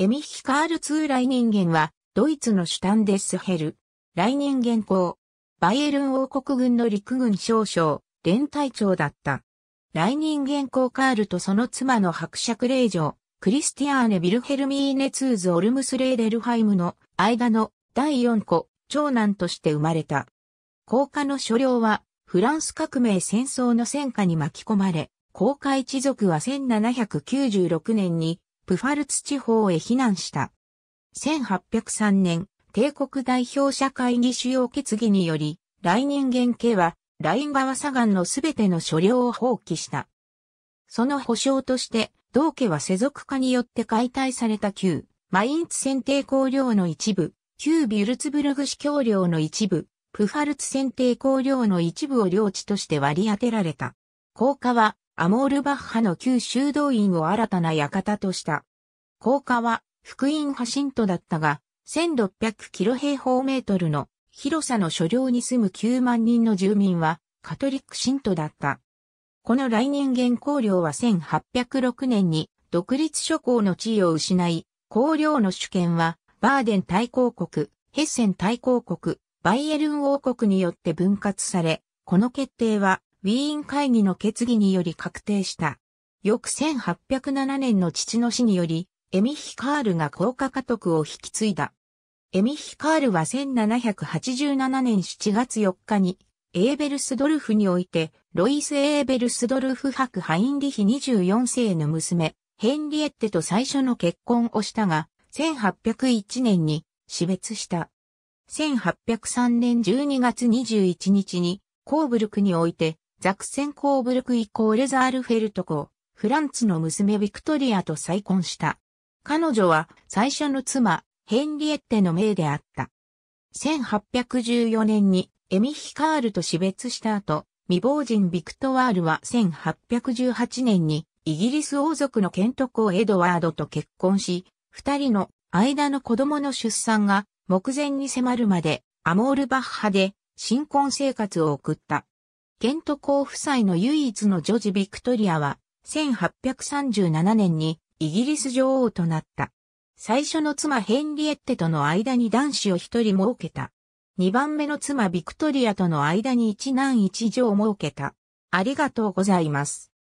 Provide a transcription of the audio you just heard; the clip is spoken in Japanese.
エミヒカール2来人間は、ドイツのシュタンデスヘル。来人間公、バイエルン王国軍の陸軍少将、連隊長だった。来人間公カールとその妻の伯爵令嬢、クリスティアーネ・ビルヘルミーネ・ツーズ・オルムス・レーデルハイムの間の第4子、長男として生まれた。降下の所領は、フランス革命戦争の戦火に巻き込まれ、降下一族は1796年にプファルツ地方へ避難した。1803年、帝国代表者会議主要決議により、来人原家は、ライン川左岸のすべての所領を放棄した。その保証として、同家は世俗化によって解体された旧、マインツ選定公領の一部、旧ビュルツブルグ市教領の一部、プファルツ選定公領の一部を領地として割り当てられた。効果は、アモールバッハの旧修道院を新たな館とした。高架は福音ハシントだったが、1600キロ平方メートルの広さの所領に住む9万人の住民はカトリック信徒だった。この来年元公領は1806年に独立諸侯の地位を失い、公領の主権はバーデン大公国、ヘッセン大公国、バイエルン王国によって分割され、この決定はウィーン会議の決議により確定した。翌1807年の父の死により、エミヒカールが高下家督を引き継いだ。エミヒカールは1787年7月4日に、エーベルスドルフにおいて、ロイス・エーベルスドルフ伯ハインリヒ24世の娘、ヘンリエッテと最初の結婚をしたが、1801年に死別した。1803年12月21日に、コーブルクにおいて、ザクセンコーブルク以降レザールフェルト公、フランツの娘ビクトリアと再婚した。彼女は最初の妻、ヘンリエッテの命であった。1814年にエミヒカールと死別した後、未亡人ビクトワールは1818年にイギリス王族のケント公エドワードと結婚し、二人の間の子供の出産が目前に迫るまでアモールバッハで新婚生活を送った。ケント公夫妻の唯一の女児ビクトリアは、1837年にイギリス女王となった。最初の妻ヘンリエッテとの間に男子を一人設けた。二番目の妻ビクトリアとの間に一男一女を設けた。ありがとうございます。